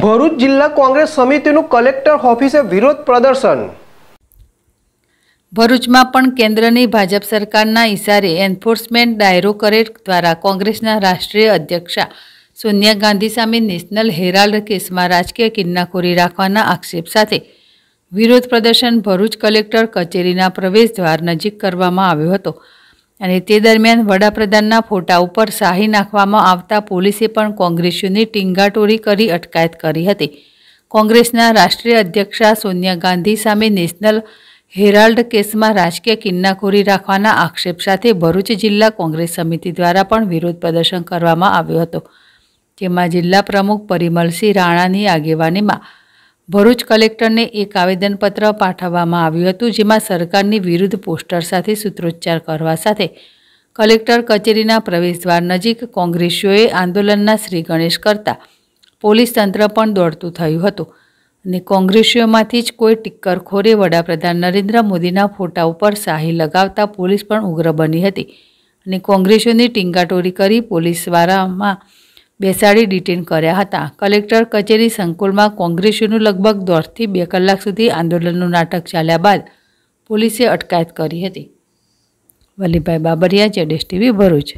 ભરૂચ જિલ્લા કોંગ્રેસ સમિતિનું કલેક્ટર ઓફિસે વિરોધ પ્રદર્શન ભરૂચમાં પણ કેન્દ્રની ભાજપ સરકારના ઇશારે એન્ફોર્સમેન્ટ ડાયરોકરેટ દ્વારા કોંગ્રેસના રાષ્ટ્રીય અધ્યક્ષા સોનિયા ગાંધી સામે નેશનલ હેરાલ્ડ કેસમાં રાજકીય કિન્નાખોરી રાખવાના આક્ષેપ સાથે વિરોધ પ્રદર્શન ભરૂચ કલેક્ટર કચેરીના પ્રવેશદ્વાર નજીક કરવામાં આવ્યો હતો અને તે દરમિયાન વડાપ્રધાનના ફોટા ઉપર શાહી નાખવામાં આવતા પોલીસે પણ કોંગ્રેસીઓની ટીંગાટોળી કરી અટકાયત કરી હતી કોંગ્રેસના રાષ્ટ્રીય અધ્યક્ષા સોનિયા ગાંધી સામે નેશનલ હેરાલ્ડ કેસમાં રાજકીય કિન્નાખોરી રાખવાના આક્ષેપ સાથે ભરૂચ જિલ્લા કોંગ્રેસ સમિતિ દ્વારા પણ વિરોધ પ્રદર્શન કરવામાં આવ્યો હતો જેમાં જિલ્લા પ્રમુખ પરિમલસિંહ રાણાની આગેવાનીમાં ભરૂચ કલેક્ટરને એક આવેદનપત્ર પાઠવવામાં આવ્યું હતું જેમાં સરકારની વિરુદ્ધ પોસ્ટર સાથે સૂત્રોચ્ચાર કરવા સાથે કલેક્ટર કચેરીના પ્રવેશદ્વાર નજીક કોંગ્રેસીઓએ આંદોલનના શ્રી ગણેશ કરતા પોલીસ તંત્ર પણ દોડતું થયું હતું અને કોંગ્રેસીઓમાંથી જ કોઈ ટિક્કરખોરે વડાપ્રધાન નરેન્દ્ર મોદીના ફોટા ઉપર શાહી લગાવતા પોલીસ પણ ઉગ્ર બની હતી અને કોંગ્રેસીઓની ટીંગાટોરી કરી પોલીસ દ્વારામાં બેસાડી ડિટેન કર્યા હતા કલેક્ટર કચેરી સંકુલમાં કોંગ્રેસીઓનું લગભગ દોઢથી બે કલાક સુધી આંદોલનનું નાટક ચાલ્યા બાદ પોલીસે અટકાયત કરી હતી વલ્લીભાઈ બાબરિયા જેડેશ ટીવી ભરૂચ